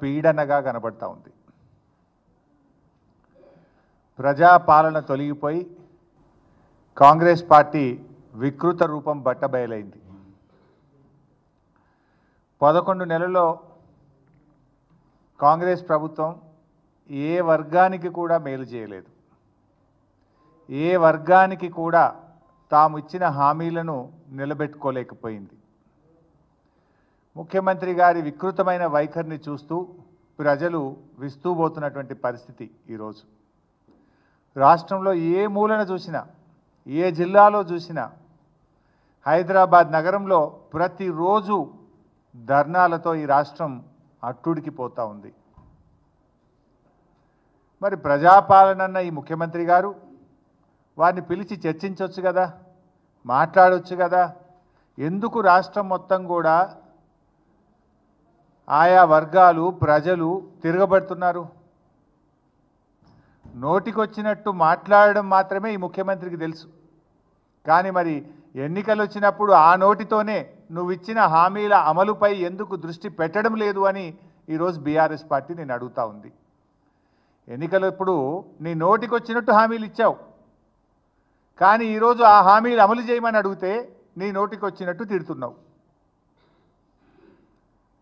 పీడనగా కనబడతా ఉంది ప్రజాపాలన తొలగిపోయి కాంగ్రెస్ పార్టీ వికృత రూపం బట్టబయలైంది పదకొండు నెలల్లో కాంగ్రెస్ ప్రభుత్వం ఏ వర్గానికి కూడా మేలు చేయలేదు ఏ వర్గానికి కూడా తాము ఇచ్చిన హామీలను నిలబెట్టుకోలేకపోయింది ముఖ్యమంత్రి గారి వికృతమైన వైఖరిని చూస్తూ ప్రజలు విస్తూపోతున్నటువంటి పరిస్థితి ఈరోజు రాష్ట్రంలో ఏ మూలన చూసినా ఏ జిల్లాలో చూసినా హైదరాబాద్ నగరంలో ప్రతిరోజు ధర్నాలతో ఈ రాష్ట్రం అట్టుడికి పోతూ ఉంది మరి ప్రజాపాలనన్న ఈ ముఖ్యమంత్రి గారు వారిని పిలిచి చర్చించవచ్చు కదా మాట్లాడవచ్చు కదా ఎందుకు రాష్ట్రం మొత్తం కూడా ఆయా వర్గాలు ప్రజలు తిరగబడుతున్నారు నోటికొచ్చినట్టు మాట్లాడడం మాత్రమే ఈ ముఖ్యమంత్రికి తెలుసు కానీ మరి ఎన్నికలు వచ్చినప్పుడు ఆ నోటితోనే నువ్వు ఇచ్చిన హామీల అమలుపై ఎందుకు దృష్టి పెట్టడం లేదు అని ఈరోజు బీఆర్ఎస్ పార్టీ నేను అడుగుతా ఉంది ఎన్నికలప్పుడు నీ నోటికి వచ్చినట్టు హామీలు ఇచ్చావు కానీ ఈరోజు ఆ హామీలు అమలు చేయమని అడిగితే నీ నోటికి వచ్చినట్టు తిడుతున్నావు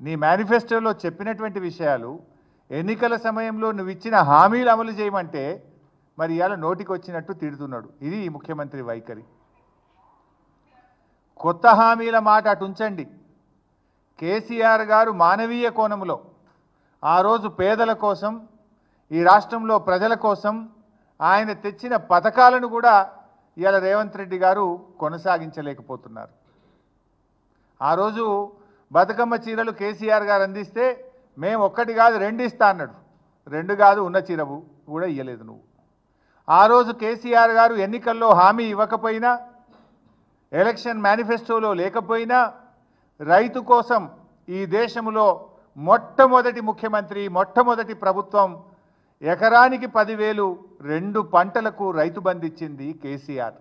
నీ మేనిఫెస్టోలో చెప్పినటువంటి విషయాలు ఎన్నికల సమయంలో నువ్వు ఇచ్చిన హామీలు అమలు చేయమంటే మరి ఇవాళ నోటికి వచ్చినట్టు తిడుతున్నాడు ఇది ముఖ్యమంత్రి వైఖరి కొత్త హామీల మాట అటు ఉంచండి కేసీఆర్ గారు మానవీయ కోణంలో ఆ రోజు పేదల కోసం ఈ రాష్ట్రంలో ప్రజల కోసం ఆయన తెచ్చిన పథకాలను కూడా ఇవాళ రేవంత్ రెడ్డి గారు కొనసాగించలేకపోతున్నారు ఆ రోజు బతుకమ్మ చీరలు కేసీఆర్ గారు అందిస్తే మేము ఒక్కటి కాదు రెండు ఇస్తా అన్నాడు రెండు కాదు ఉన్న చీర కూడా ఇవ్వలేదు నువ్వు ఆ రోజు కేసీఆర్ గారు ఎన్నికల్లో హామీ ఇవ్వకపోయినా ఎలక్షన్ మేనిఫెస్టోలో లేకపోయినా రైతు కోసం ఈ దేశంలో మొట్టమొదటి ముఖ్యమంత్రి మొట్టమొదటి ప్రభుత్వం ఎకరానికి పదివేలు రెండు పంటలకు రైతు బంధించింది కేసీఆర్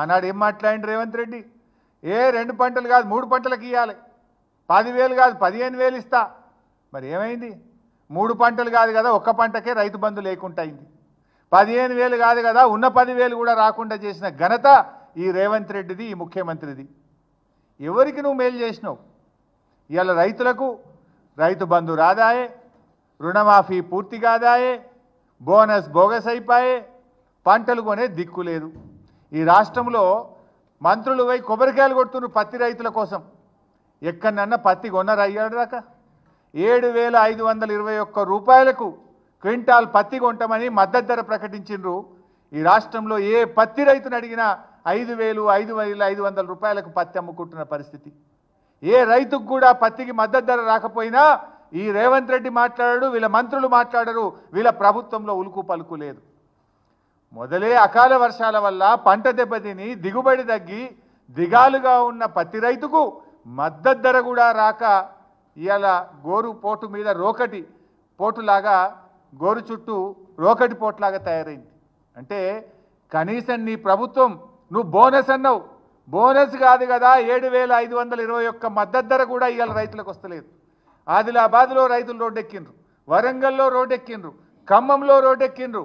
ఆనాడు ఏం మాట్లాడి రేవంత్ రెడ్డి ఏ రెండు పంటలు కాదు మూడు పంటలకు ఇవ్వాలి పదివేలు కాదు పదిహేను వేలు ఇస్తా మరి ఏమైంది మూడు పంటలు కాదు కదా ఒక్క పంటకే రైతు బంధు లేకుండా అయింది పదిహేను వేలు కాదు కదా ఉన్న పదివేలు కూడా రాకుండా చేసిన ఘనత ఈ రేవంత్ రెడ్డిది ఈ ముఖ్యమంత్రిది ఎవరికి నువ్వు మేలు చేసినావు ఇవాళ రైతులకు రైతు బంధు రాదాయే రుణమాఫీ పూర్తి కాదాయే బోనస్ బోగస్ అయిపోయే పంటలు కొనే దిక్కు లేదు ఈ రాష్ట్రంలో మంత్రులు పోయి కొబ్బరికాయలు కొడుతున్నారు పత్తి రైతుల కోసం ఎక్కడన్నా పత్తి కొన్నారు అయ్యాడు రాక ఏడు వేల ఐదు వందల ఇరవై ఒక్క రూపాయలకు క్వింటాల్ పత్తి కొంటామని మద్దతు ధర ప్రకటించిండ్రు ఈ రాష్ట్రంలో ఏ పత్తి రైతును అడిగినా ఐదు వేలు ఐదు వేల ఐదు వందల రూపాయలకు పత్తి అమ్ముకుంటున్న పరిస్థితి ఏ రైతుకు కూడా పత్తికి మద్దతు ధర రాకపోయినా ఈ రేవంత్ రెడ్డి మాట్లాడాడు వీళ్ళ మంత్రులు మాట్లాడరు వీళ్ళ ప్రభుత్వంలో ఉలుకు పలుకు లేదు మొదలే అకాల వర్షాల వల్ల పంట దెబ్బతిని దిగుబడి తగ్గి దిగాలుగా ఉన్న పత్తి రైతుకు మద్దతు ధర కూడా రాక ఇవాళ గోరు పోటు మీద రోకటి పోటులాగా గోరు చుట్టూ రోకటి పోటులాగా తయారైంది అంటే కనీసం నీ ప్రభుత్వం నువ్వు బోనస్ అన్నావు బోనస్ కాదు కదా ఏడు వేల ఐదు వందల ఇరవై ఒక్క మద్దతు ధర కూడా ఇవాళ రైతులకు వస్తలేదు ఆదిలాబాద్లో రైతులు రోడ్డెక్కిండ్రు వరంగల్లో రోడ్డెక్కిండ్రు ఖమ్మంలో రోడ్డెక్కిండ్రు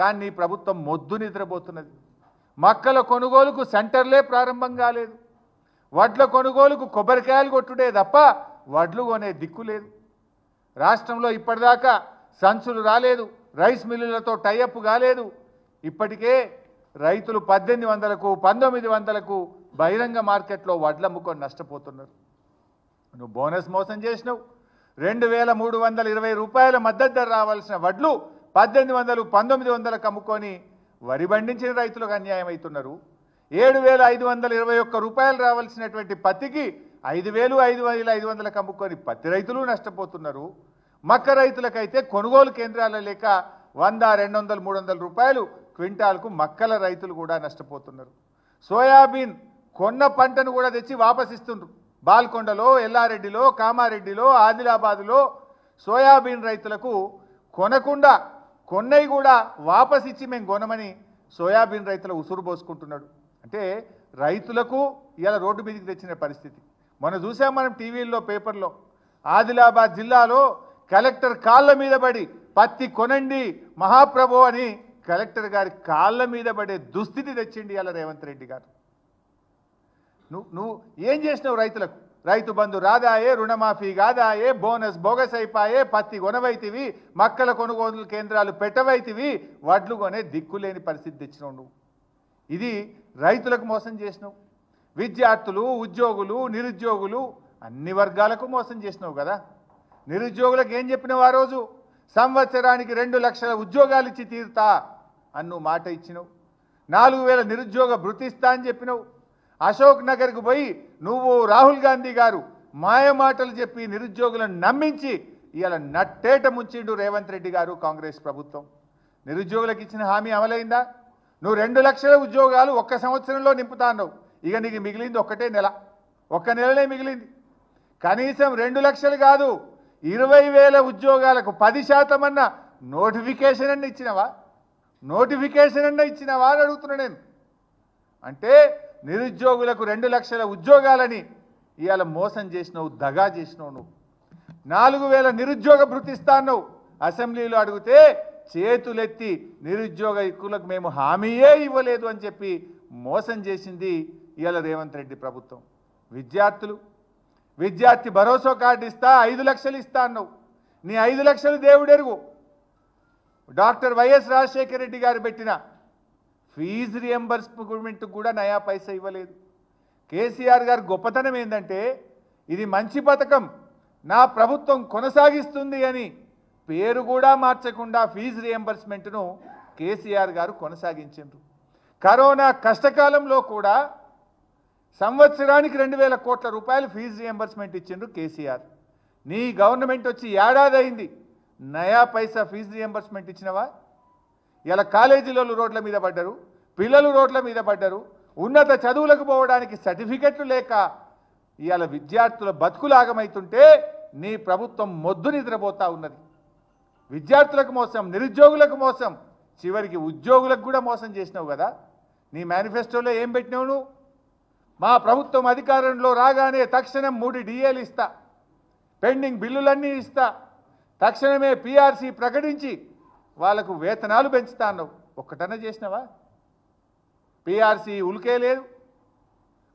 కానీ నీ ప్రభుత్వం మొద్దు నిద్రపోతున్నది మక్కల కొనుగోలుకు సెంటర్లే ప్రారంభం కాలేదు వడ్ల కొనుగోలుకు కొబ్బరికాయలు కొట్టుడే తప్ప వడ్లు కొనే దిక్కు లేదు రాష్ట్రంలో ఇప్పటిదాకా సంచులు రాలేదు రైస్ మిల్లులతో టైఅప్ కాలేదు ఇప్పటికే రైతులు పద్దెనిమిది వందలకు పంతొమ్మిది వందలకు బహిరంగ మార్కెట్లో వడ్లు అమ్ముకొని నష్టపోతున్నారు నువ్వు బోనస్ మోసం చేసినావు రెండు వేల మూడు వందల ఇరవై రూపాయల మద్దతు ధర రావాల్సిన వడ్లు పద్దెనిమిది వందలు పంతొమ్మిది వందలకు అమ్ముకొని వరి పండించిన రైతులకు అన్యాయం అవుతున్నారు ఏడు వేల ఐదు వందల ఇరవై ఒక్క రూపాయలు రావాల్సినటువంటి పత్తికి ఐదు వేలు ఐదు వేల ఐదు వందలకు అమ్ముకొని పత్తి రైతులు నష్టపోతున్నారు మక్క రైతులకైతే కొనుగోలు కేంద్రాల లేక వంద రెండు వందలు మూడు వందల రూపాయలు క్వింటాల్కు మక్కల రైతులు కూడా నష్టపోతున్నారు సోయాబీన్ కొన్న పంటను కూడా తెచ్చి వాపసిస్తుండ్రు బాల్కొండలో ఎల్లారెడ్డిలో కామారెడ్డిలో ఆదిలాబాదులో సోయాబీన్ రైతులకు కొనకుండా కొన్నవి కూడా వాపసిచ్చి మేము కొనమని సోయాబీన్ రైతుల ఉసురు పోసుకుంటున్నాడు అంటే రైతులకు ఇలా రోడ్డు మీదకి తెచ్చిన పరిస్థితి మొన్న చూసాం మనం టీవీల్లో పేపర్లో ఆదిలాబాద్ జిల్లాలో కలెక్టర్ కాళ్ళ మీద పడి పత్తి కొనండి మహాప్రభు అని కలెక్టర్ గారి కాళ్ళ మీద పడే దుస్థితి తెచ్చిండి అలా రేవంత్ రెడ్డి గారు నువ్వు నువ్వు ఏం చేసినావు రైతులకు రైతు బంధు రాదాయే రుణమాఫీ కాదాయే బోనస్ బోగస్ అయిపోయే పత్తి కొనవైతివి మక్కల కొనుగోలు కేంద్రాలు పెట్టవైతివి వడ్లు కొనే దిక్కులేని పరిస్థితి తెచ్చినావు నువ్వు ఇది రైతులకు మోసం చేసినావు విద్యార్థులు ఉద్యోగులు నిరుద్యోగులు అన్ని వర్గాలకు మోసం చేసినావు కదా నిరుద్యోగులకు ఏం చెప్పినావు ఆ రోజు సంవత్సరానికి రెండు లక్షల ఉద్యోగాలు ఇచ్చి తీరుతా అన్ను మాట ఇచ్చినావు నాలుగు వేల నిరుద్యోగ భృతిస్తా అని చెప్పినావు అశోక్ నగర్కు పోయి నువ్వు రాహుల్ గాంధీ గారు మాయమాటలు చెప్పి నిరుద్యోగులను నమ్మించి ఇలా నట్టేట ముంచిండు రేవంత్ రెడ్డి గారు కాంగ్రెస్ ప్రభుత్వం నిరుద్యోగులకు ఇచ్చిన హామీ అమలైందా నువ్వు రెండు లక్షల ఉద్యోగాలు ఒక్క సంవత్సరంలో నింపుతాన్నావు ఇక నీకు మిగిలింది ఒక్కటే నెల ఒక్క నెలనే మిగిలింది కనీసం రెండు లక్షలు కాదు ఇరవై వేల ఉద్యోగాలకు పది శాతం అన్న నోటిఫికేషన్ అన్న ఇచ్చినవా నోటిఫికేషన్ అన్న ఇచ్చినవా అని అడుగుతున్నా నేను అంటే నిరుద్యోగులకు రెండు లక్షల ఉద్యోగాలని ఇవాళ మోసం చేసినావు దగా చేసినావు నువ్వు నాలుగు వేల నిరుద్యోగ భృతిస్తాను అసెంబ్లీలో అడిగితే చేతులెత్తి నిరుద్యోగ ఇక్కులకు మేము హామీయే ఇవ్వలేదు అని చెప్పి మోసం చేసింది ఇవాళ రేవంత్ రెడ్డి ప్రభుత్వం విద్యార్థులు విద్యార్థి భరోసా కార్డు ఇస్తా ఐదు లక్షలు ఇస్తా అన్నావు నీ ఐదు లక్షలు దేవుడెరుగు డాక్టర్ వైఎస్ రాజశేఖర రెడ్డి గారు పెట్టిన ఫీజు రియంబర్స్మెంట్ కూడా నయా పైసా ఇవ్వలేదు కేసీఆర్ గారు గొప్పతనం ఏంటంటే ఇది మంచి పథకం నా ప్రభుత్వం కొనసాగిస్తుంది అని పేరు కూడా మార్చకుండా ఫీజు రియంబర్స్మెంట్ను కేసీఆర్ గారు కొనసాగించారు కరోనా కష్టకాలంలో కూడా సంవత్సరానికి రెండు వేల కోట్ల రూపాయలు ఫీజు రియంబర్స్మెంట్ ఇచ్చిండ్రు కేసీఆర్ నీ గవర్నమెంట్ వచ్చి ఏడాది అయింది నయా పైసా ఫీజు రియంబర్స్మెంట్ ఇచ్చినవా ఇలా కాలేజీలలో రోడ్ల మీద పడ్డరు పిల్లలు రోడ్ల మీద పడ్డరు ఉన్నత చదువులకు పోవడానికి సర్టిఫికెట్లు లేక ఇవాళ విద్యార్థుల బతుకులాగమైతుంటే నీ ప్రభుత్వం మొద్దు నిద్రపోతా ఉన్నది విద్యార్థులకు మోసం నిరుద్యోగులకు మోసం చివరికి ఉద్యోగులకు కూడా మోసం చేసినావు కదా నీ మేనిఫెస్టోలో ఏం పెట్టినావు మా ప్రభుత్వం అధికారంలో రాగానే తక్షణం మూడు డిఏలు ఇస్తా పెండింగ్ బిల్లులన్నీ ఇస్తా తక్షణమే పీఆర్సీ ప్రకటించి వాళ్లకు వేతనాలు పెంచుతా అన్నావు ఒక్కటన చేసినావా పీఆర్సీ ఉలికే లేదు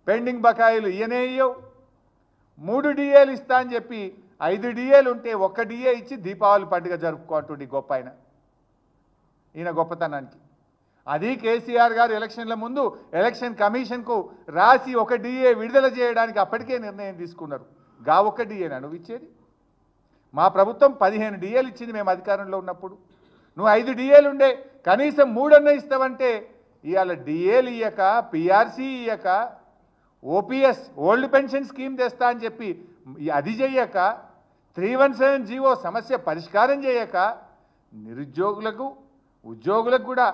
పెండింగ్ బకాయిలు ఇయనే ఇయ్యవు మూడు డిఏలు ఇస్తా అని చెప్పి ఐదు డిఏలు ఉంటే ఒక్క డిఏ ఇచ్చి దీపావళి పండుగ జరుపుకోటువంటి గొప్ప ఆయన ఈయన గొప్పతనానికి అది కేసీఆర్ గారు ఎలక్షన్ల ముందు ఎలక్షన్ కమిషన్కు రాసి ఒక డిఏ విడుదల చేయడానికి అప్పటికే నిర్ణయం తీసుకున్నారు గా ఒక్క డిఏ నువ్వు ఇచ్చేది మా ప్రభుత్వం పదిహేను డిఏలు ఇచ్చింది మేము అధికారంలో ఉన్నప్పుడు నువ్వు ఐదు డిఏలు ఉండే కనీసం మూడన్న ఇస్తావంటే ఇవాళ డిఏలు ఇయ్యక పిఆర్సీ ఇయ్యక ఓపీఎస్ ఓల్డ్ పెన్షన్ స్కీమ్ తెస్తా అని చెప్పి అది చెయ్యక త్రీ వన్ సెవెన్ జీవో సమస్య పరిష్కారం చేయక నిరుద్యోగులకు ఉద్యోగులకు కూడా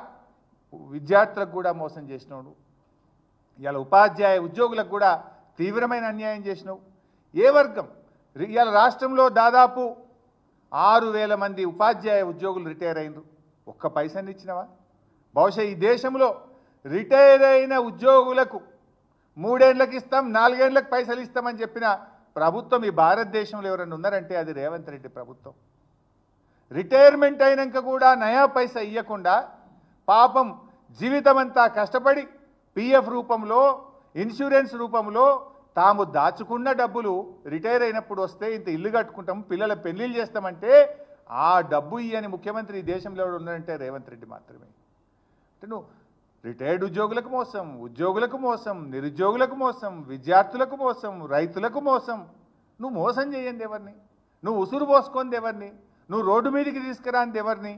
విద్యార్థులకు కూడా మోసం చేసినాడు ఇవాళ ఉపాధ్యాయ ఉద్యోగులకు కూడా తీవ్రమైన అన్యాయం చేసినావు ఏ వర్గం ఇవాళ రాష్ట్రంలో దాదాపు ఆరు వేల మంది ఉపాధ్యాయ ఉద్యోగులు రిటైర్ అయినరు ఒక్క పైసని ఇచ్చినవా బహుశా ఈ దేశంలో రిటైర్ అయిన ఉద్యోగులకు మూడేండ్లకు ఇస్తాం నాలుగేండ్లకు పైసలు ఇస్తామని చెప్పిన ప్రభుత్వం ఈ భారతదేశంలో ఎవరైనా ఉన్నారంటే అది రేవంత్ రెడ్డి ప్రభుత్వం రిటైర్మెంట్ అయినాక కూడా నయా పైస ఇవ్వకుండా పాపం జీవితమంతా కష్టపడి పిఎఫ్ రూపంలో ఇన్సూరెన్స్ రూపంలో తాము దాచుకున్న డబ్బులు రిటైర్ అయినప్పుడు వస్తే ఇంత ఇల్లు కట్టుకుంటాం పిల్లల పెళ్ళిళ్ళు చేస్తామంటే ఆ డబ్బు ఇయ్యని ముఖ్యమంత్రి ఈ దేశంలో ఎవడు ఉన్నారంటే రేవంత్ రెడ్డి మాత్రమే అంటే నువ్వు రిటైర్డ్ ఉద్యోగులకు మోసం ఉద్యోగులకు మోసం నిరుద్యోగులకు మోసం విద్యార్థులకు మోసం రైతులకు మోసం నువ్వు మోసం చేయండి ఎవరిని నువ్వు ఉసురు పోసుకొని ఎవరిని నువ్వు రోడ్డు మీదకి తీసుకురాంది ఎవరిని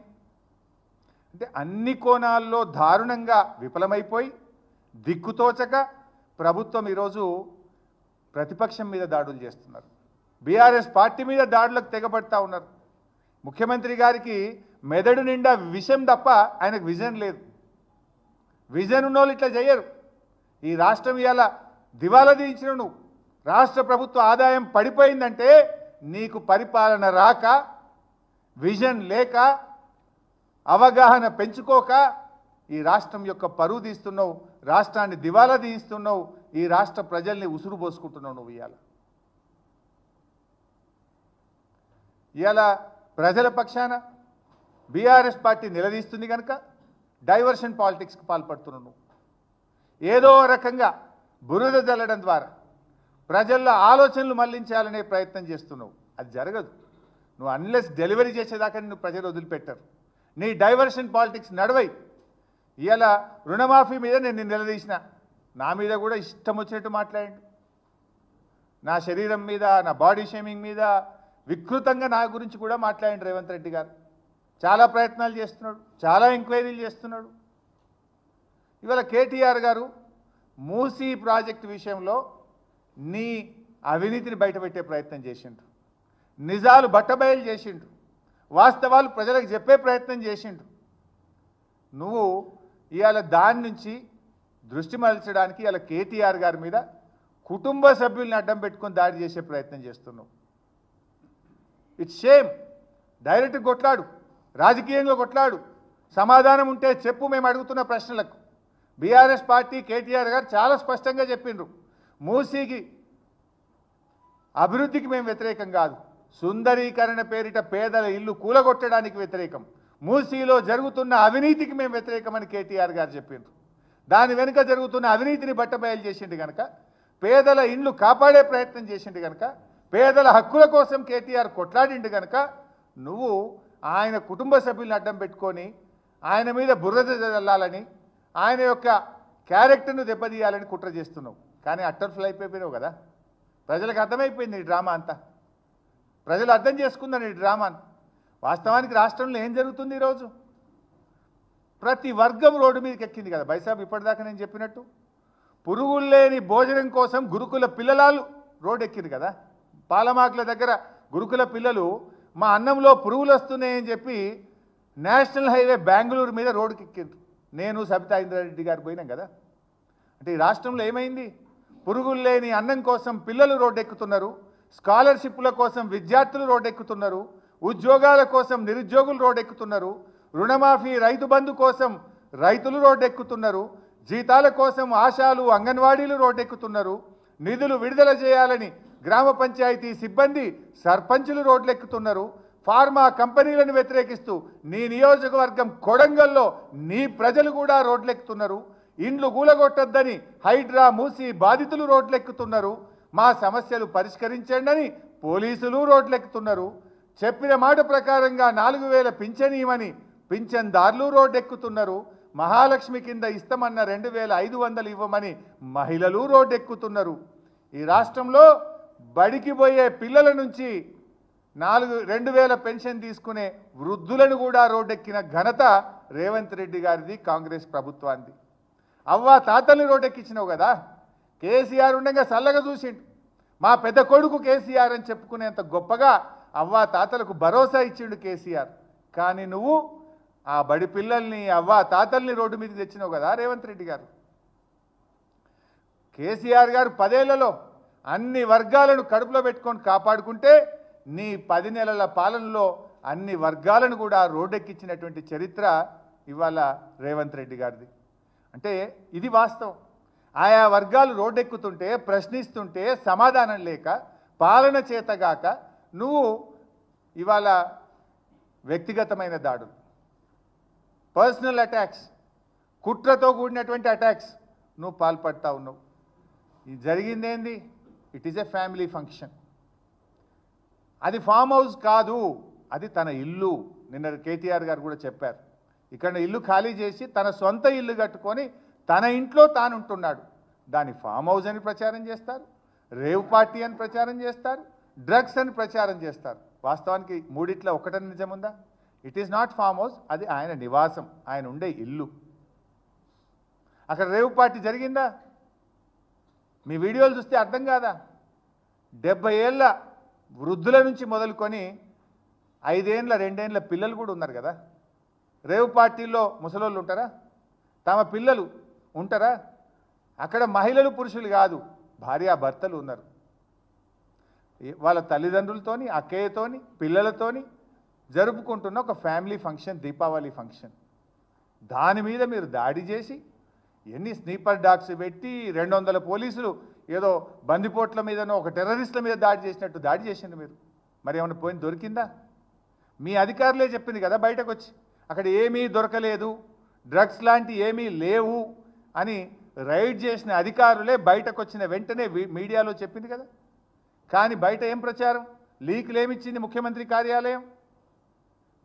అంటే అన్ని కోణాల్లో దారుణంగా విఫలమైపోయి దిక్కుతోచక ప్రభుత్వం ఈరోజు ప్రతిపక్షం మీద దాడులు చేస్తున్నారు బీఆర్ఎస్ పార్టీ మీద దాడులకు తెగబడతా ఉన్నారు ముఖ్యమంత్రి గారికి మెదడు నిండా విషయం తప్ప ఆయనకు విజన్ లేదు విజన్ ఉన్నోళ్ళు ఇట్లా చేయరు ఈ రాష్ట్రం ఇవాళ దివాలా తీయించిన నువ్వు రాష్ట్ర ప్రభుత్వ ఆదాయం పడిపోయిందంటే నీకు పరిపాలన రాక విజన్ లేక అవగాహన పెంచుకోక ఈ రాష్ట్రం యొక్క పరువు తీస్తున్నావు రాష్ట్రాన్ని దివాలా తీయిస్తున్నావు ఈ రాష్ట్ర ప్రజల్ని ఉసురు పోసుకుంటున్నావు నువ్వు ఇవాళ ఇవాళ ప్రజల పక్షాన బీఆర్ఎస్ పార్టీ నిలదీస్తుంది కనుక డైవర్షన్ పాలిటిక్స్కి పాల్పడుతున్నావు ఏదో రకంగా బురద జల్లడం ద్వారా ప్రజల్లో ఆలోచనలు మళ్లించాలనే ప్రయత్నం చేస్తున్నావు అది జరగదు నువ్వు అన్లెస్ డెలివరీ చేసేదాకా నువ్వు ప్రజలు వదిలిపెట్టరు నీ డైవర్షన్ పాలిటిక్స్ నడవై ఇలా రుణమాఫీ మీద నేను నిలదీసిన నా మీద కూడా ఇష్టం వచ్చినట్టు మాట్లాడండి నా శరీరం మీద నా బాడీ షేమింగ్ మీద వికృతంగా నా గురించి కూడా మాట్లాడండి రేవంత్ రెడ్డి గారు చాలా ప్రయత్నాలు చేస్తున్నాడు చాలా ఎంక్వైరీలు చేస్తున్నాడు ఇవాళ కేటీఆర్ గారు మూసీ ప్రాజెక్టు విషయంలో నీ అవినీతిని బయటపెట్టే ప్రయత్నం చేసిండు నిజాలు బట్టబయలు చేసిండు వాస్తవాలు ప్రజలకు చెప్పే ప్రయత్నం చేసిండు నువ్వు ఇవాళ దాని నుంచి దృష్టి మలచడానికి ఇలా కేటీఆర్ గారి మీద కుటుంబ సభ్యుల్ని అడ్డం పెట్టుకొని దాడి చేసే ప్రయత్నం చేస్తున్నావు ఇట్స్ సేమ్ డైరెక్ట్ కొట్లాడు రాజకీయంగా కొట్లాడు సమాధానం ఉంటే చెప్పు మేము అడుగుతున్న ప్రశ్నలకు బీఆర్ఎస్ పార్టీ కేటీఆర్ గారు చాలా స్పష్టంగా చెప్పిండ్రు మూసీకి అభివృద్ధికి మేము వ్యతిరేకం కాదు సుందరీకరణ పేరిట పేదల ఇల్లు కూలగొట్టడానికి వ్యతిరేకం మూసీలో జరుగుతున్న అవినీతికి మేము వ్యతిరేకమని కేటీఆర్ గారు చెప్పిండ్రు దాని వెనుక జరుగుతున్న అవినీతిని బట్టబయలు చేసిండు కనుక పేదల ఇండ్లు కాపాడే ప్రయత్నం చేసిండు కనుక పేదల హక్కుల కోసం కేటీఆర్ కొట్లాడిండు కనుక నువ్వు ఆయన కుటుంబ సభ్యులను అడ్డం పెట్టుకొని ఆయన మీద బురద చల్లాలని ఆయన యొక్క క్యారెక్టర్ను దెబ్బతీయాలని కుట్ర చేస్తున్నావు కానీ అట్టర్ఫుల్ అయిపోయిపోయినావు కదా ప్రజలకు అర్థమైపోయింది ఈ డ్రామా అంతా ప్రజలు అర్థం చేసుకుందని ఈ డ్రామాను వాస్తవానికి రాష్ట్రంలో ఏం జరుగుతుంది ఈరోజు ప్రతి వర్గం రోడ్డు మీదకి ఎక్కింది కదా బైసాబ్ ఇప్పటిదాకా నేను చెప్పినట్టు పురుగులు లేని భోజనం కోసం గురుకుల పిల్లలాలు రోడ్డు ఎక్కింది కదా పాలమాకుల దగ్గర గురుకుల పిల్లలు మా అన్నంలో పురుగులు వస్తున్నాయని చెప్పి నేషనల్ హైవే బెంగళూరు మీద రోడ్కి ఎక్కింది నేను సబితా ఇంద్రారెడ్డి గారు పోయినాం కదా అంటే ఈ రాష్ట్రంలో ఏమైంది పురుగులు లేని అన్నం కోసం పిల్లలు ఎక్కుతున్నారు స్కాలర్షిప్ల కోసం విద్యార్థులు ఎక్కుతున్నారు ఉద్యోగాల కోసం నిరుద్యోగులు ఎక్కుతున్నారు రుణమాఫీ రైతు బంధు కోసం రైతులు రోడ్డు ఎక్కుతున్నారు జీతాల కోసం ఆశాలు అంగన్వాడీలు ఎక్కుతున్నారు నిధులు విడుదల చేయాలని గ్రామ పంచాయతీ సిబ్బంది సర్పంచులు రోడ్లెక్కుతున్నారు ఫార్మా కంపెనీలను వ్యతిరేకిస్తూ నీ నియోజకవర్గం కొడంగల్లో నీ ప్రజలు కూడా రోడ్లెక్కుతున్నారు ఇండ్లు గూలగొట్టద్దని హైడ్రా మూసి బాధితులు రోడ్లెక్కుతున్నారు మా సమస్యలు పరిష్కరించండి అని పోలీసులు రోడ్లెక్కుతున్నారు చెప్పిన మాట ప్రకారంగా నాలుగు వేల పింఛనీయమని పింఛన్దార్లు పింఛన్దారులు రోడ్డెక్కుతున్నారు మహాలక్ష్మి కింద ఇస్తామన్న రెండు వేల ఐదు వందలు ఇవ్వమని మహిళలు రోడ్డెక్కుతున్నారు ఈ రాష్ట్రంలో బడికి పోయే పిల్లల నుంచి నాలుగు రెండు వేల పెన్షన్ తీసుకునే వృద్ధులను కూడా రోడ్డెక్కిన ఘనత రేవంత్ రెడ్డి గారిది కాంగ్రెస్ ప్రభుత్వానికి అవ్వ తాతల్ని రోడ్డెక్కించినావు కదా కేసీఆర్ ఉండగా చల్లగా చూసిండు మా పెద్ద కొడుకు కేసీఆర్ అని చెప్పుకునేంత గొప్పగా అవ్వ తాతలకు భరోసా ఇచ్చిండు కేసీఆర్ కానీ నువ్వు ఆ బడి పిల్లల్ని అవ్వ తాతల్ని రోడ్డు మీద తెచ్చినావు కదా రేవంత్ రెడ్డి గారు కేసీఆర్ గారు పదేళ్లలో అన్ని వర్గాలను కడుపులో పెట్టుకొని కాపాడుకుంటే నీ పది నెలల పాలనలో అన్ని వర్గాలను కూడా రోడ్డెక్కించినటువంటి చరిత్ర ఇవాళ రేవంత్ రెడ్డి గారిది అంటే ఇది వాస్తవం ఆయా వర్గాలు రోడ్డెక్కుతుంటే ప్రశ్నిస్తుంటే సమాధానం లేక పాలన చేతగాక నువ్వు ఇవాళ వ్యక్తిగతమైన దాడులు పర్సనల్ అటాక్స్ కుట్రతో కూడినటువంటి అటాక్స్ నువ్వు పాల్పడతా ఉన్నావు జరిగిందేంది it is a family function అది ఫామ్ హౌస్ కాదు అది తన ఇల్లు నిన్న కేటీఆర్ గారు కూడా చెప్పారు ఇక్కడ ఇల్లు ఖాళీ చేసి తన సొంత ఇల్లు కట్టుకొని తన ఇంట్లో తాను ఉంటున్నాడు దాన్ని ఫామ్ హౌస్ అని ప్రచారం చేస్తారు రేవ్ పార్టీ అని ప్రచారం చేస్తారు డ్రగ్స్ అని ప్రచారం చేస్తారు వాస్తవానికి మూడిట్లో ఒకటని నిజముందా it is not farm house అది ఆయన నివాసం ఆయన ఉండే ఇల్లు అక్కడ రేవ్ పార్టీ జరిగిందా మీ వీడియోలు చూస్తే అర్థం కాదా డెబ్బై ఏళ్ళ వృద్ధుల నుంచి మొదలుకొని ఐదేండ్ల రెండేండ్ల పిల్లలు కూడా ఉన్నారు కదా రేవు పార్టీల్లో ముసలోళ్ళు ఉంటారా తమ పిల్లలు ఉంటారా అక్కడ మహిళలు పురుషులు కాదు భార్యాభర్తలు భర్తలు ఉన్నారు వాళ్ళ తల్లిదండ్రులతోని అక్కయ్యతోని పిల్లలతోని జరుపుకుంటున్న ఒక ఫ్యామిలీ ఫంక్షన్ దీపావళి ఫంక్షన్ దాని మీద మీరు దాడి చేసి ఎన్ని స్నీపర్ డాగ్స్ పెట్టి రెండు వందల పోలీసులు ఏదో బందిపోట్ల మీదనో ఒక టెర్రరిస్టుల మీద దాడి చేసినట్టు దాడి చేసింది మీరు మరి ఏమైనా పోయింది దొరికిందా మీ అధికారులే చెప్పింది కదా బయటకు వచ్చి అక్కడ ఏమీ దొరకలేదు డ్రగ్స్ లాంటి ఏమీ లేవు అని రైడ్ చేసిన అధికారులే బయటకు వచ్చిన వెంటనే మీడియాలో చెప్పింది కదా కానీ బయట ఏం ప్రచారం లీకులు ఏమిచ్చింది ముఖ్యమంత్రి కార్యాలయం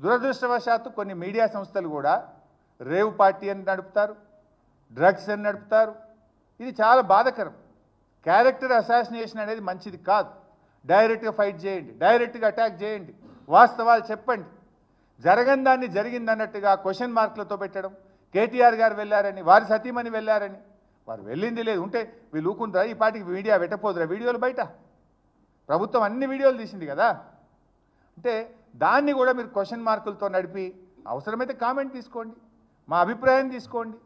దురదృష్టవశాత్తు కొన్ని మీడియా సంస్థలు కూడా రేవు పార్టీ అని నడుపుతారు డ్రగ్స్ అని నడుపుతారు ఇది చాలా బాధకరం క్యారెక్టర్ అసాసినేషన్ అనేది మంచిది కాదు డైరెక్ట్గా ఫైట్ చేయండి డైరెక్ట్గా అటాక్ చేయండి వాస్తవాలు చెప్పండి జరగని దాన్ని జరిగిందన్నట్టుగా క్వశ్చన్ మార్కులతో పెట్టడం కేటీఆర్ గారు వెళ్ళారని వారి సతీమణి వెళ్ళారని వారు వెళ్ళింది లేదు ఉంటే వీళ్ళు ఊకుంటారా ఈ పాటికి మీడియా పెట్టపోదురా వీడియోలు బయట ప్రభుత్వం అన్ని వీడియోలు తీసింది కదా అంటే దాన్ని కూడా మీరు క్వశ్చన్ మార్కులతో నడిపి అవసరమైతే కామెంట్ తీసుకోండి మా అభిప్రాయం తీసుకోండి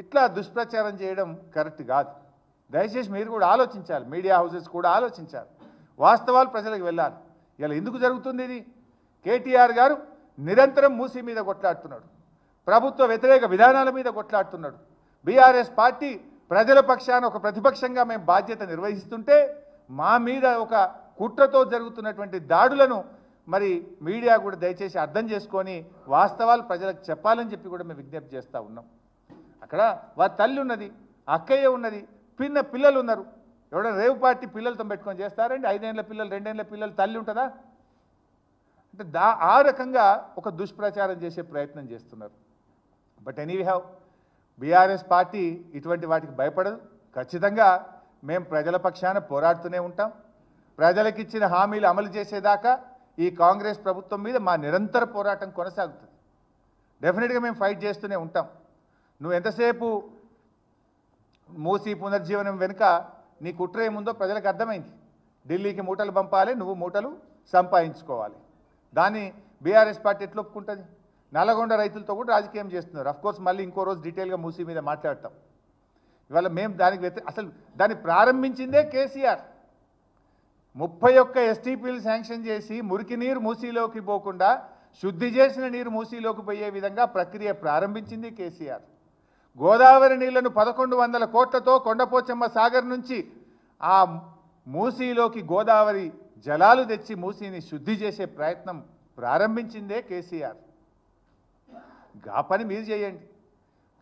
ఇట్లా దుష్ప్రచారం చేయడం కరెక్ట్ కాదు దయచేసి మీరు కూడా ఆలోచించాలి మీడియా హౌసెస్ కూడా ఆలోచించాలి వాస్తవాలు ప్రజలకు వెళ్ళాలి ఇలా ఎందుకు జరుగుతుంది ఇది కేటీఆర్ గారు నిరంతరం మూసీ మీద కొట్లాడుతున్నాడు ప్రభుత్వ వ్యతిరేక విధానాల మీద కొట్లాడుతున్నాడు బీఆర్ఎస్ పార్టీ ప్రజల పక్షాన ఒక ప్రతిపక్షంగా మేము బాధ్యత నిర్వహిస్తుంటే మా మీద ఒక కుట్రతో జరుగుతున్నటువంటి దాడులను మరి మీడియా కూడా దయచేసి అర్థం చేసుకొని వాస్తవాలు ప్రజలకు చెప్పాలని చెప్పి కూడా మేము విజ్ఞప్తి చేస్తూ ఉన్నాం అక్కడ వారి తల్లి ఉన్నది అక్కయ్య ఉన్నది పిన్న పిల్లలు ఉన్నారు ఎవడో రేవు పార్టీ పిల్లలతో పెట్టుకొని చేస్తారండి ఐదేళ్ల పిల్లలు రెండేళ్ల పిల్లలు తల్లి ఉంటుందా అంటే దా ఆ రకంగా ఒక దుష్ప్రచారం చేసే ప్రయత్నం చేస్తున్నారు but any have BRS party ఇటువంటి వాటికి భయపడదు ఖచ్చితంగా మేము ప్రజల పక్షాన పోరాడుతూనే ఉంటాం ప్రజలకిచ్చిన హామీలు అమలు చేసేదాకా ఈ కాంగ్రెస్ ప్రభుత్వం మీద మా నిరంతర పోరాటం కొనసాగుతుంది డెఫినెట్గా మేము ఫైట్ చేస్తూనే ఉంటాం నువ్వు ఎంతసేపు మూసి పునర్జీవనం వెనుక నీ కుట్ర ఏముందో ప్రజలకు అర్థమైంది ఢిల్లీకి మూటలు పంపాలి నువ్వు మూటలు సంపాదించుకోవాలి దాన్ని బీఆర్ఎస్ పార్టీ ఎట్లా ఒప్పుకుంటుంది నల్లగొండ రైతులతో కూడా రాజకీయం చేస్తున్నారు అఫ్కోర్స్ మళ్ళీ ఇంకో రోజు డీటెయిల్గా మూసి మీద మాట్లాడతాం ఇవాళ మేము దానికి వ్యతి అసలు దాన్ని ప్రారంభించిందే కేసీఆర్ ముప్పై ఒక్క ఎస్టీపీలు శాంక్షన్ చేసి మురికి నీరు మూసీలోకి పోకుండా శుద్ధి చేసిన నీరు మూసీలోకి పోయే విధంగా ప్రక్రియ ప్రారంభించింది కేసీఆర్ గోదావరి నీళ్లను పదకొండు వందల కోట్లతో కొండపోచమ్మ సాగర్ నుంచి ఆ మూసీలోకి గోదావరి జలాలు తెచ్చి మూసీని శుద్ధి చేసే ప్రయత్నం ప్రారంభించిందే కేసీఆర్ గా పని మీరు చేయండి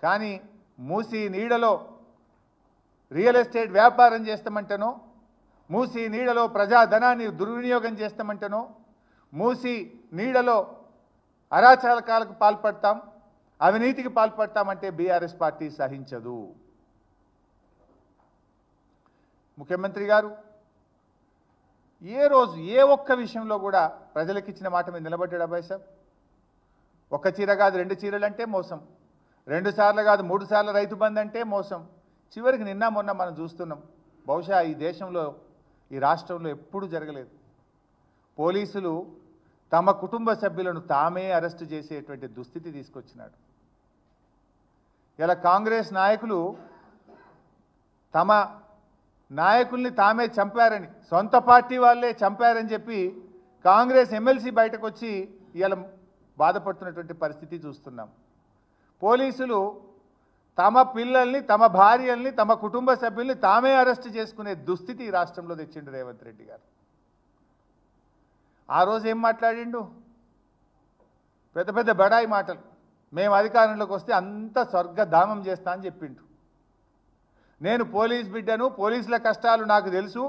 కానీ మూసీ నీడలో రియల్ ఎస్టేట్ వ్యాపారం చేస్తామంటనో మూసీ నీడలో ప్రజాధనాన్ని దుర్వినియోగం చేస్తామంటనో మూసీ నీడలో అరాచకాలకు పాల్పడతాం అవినీతికి పాల్పడతామంటే బీఆర్ఎస్ పార్టీ సహించదు ముఖ్యమంత్రి గారు ఏ రోజు ఏ ఒక్క విషయంలో కూడా ప్రజలకు ఇచ్చిన మాట మీద నిలబడ్డాడు అబ్బాయి సార్ ఒక చీర కాదు రెండు చీరలు అంటే మోసం రెండు సార్లు కాదు మూడు సార్లు రైతు బంద్ అంటే మోసం చివరికి నిన్న మొన్న మనం చూస్తున్నాం బహుశా ఈ దేశంలో ఈ రాష్ట్రంలో ఎప్పుడూ జరగలేదు పోలీసులు తమ కుటుంబ సభ్యులను తామే అరెస్టు చేసేటువంటి దుస్థితి తీసుకొచ్చినాడు ఇలా కాంగ్రెస్ నాయకులు తమ నాయకుల్ని తామే చంపారని సొంత పార్టీ వాళ్ళే చంపారని చెప్పి కాంగ్రెస్ ఎమ్మెల్సీ బయటకు వచ్చి ఇలా బాధపడుతున్నటువంటి పరిస్థితి చూస్తున్నాం పోలీసులు తమ పిల్లల్ని తమ భార్యల్ని తమ కుటుంబ సభ్యుల్ని తామే అరెస్ట్ చేసుకునే దుస్థితి రాష్ట్రంలో తెచ్చిండు రేవంత్ రెడ్డి గారు ఆ రోజు ఏం మాట్లాడిండు పెద్ద పెద్ద బడాయి మాటలు మేము అధికారంలోకి వస్తే అంత స్వర్గధామం చేస్తా అని చెప్పిండు నేను పోలీస్ బిడ్డను పోలీసుల కష్టాలు నాకు తెలుసు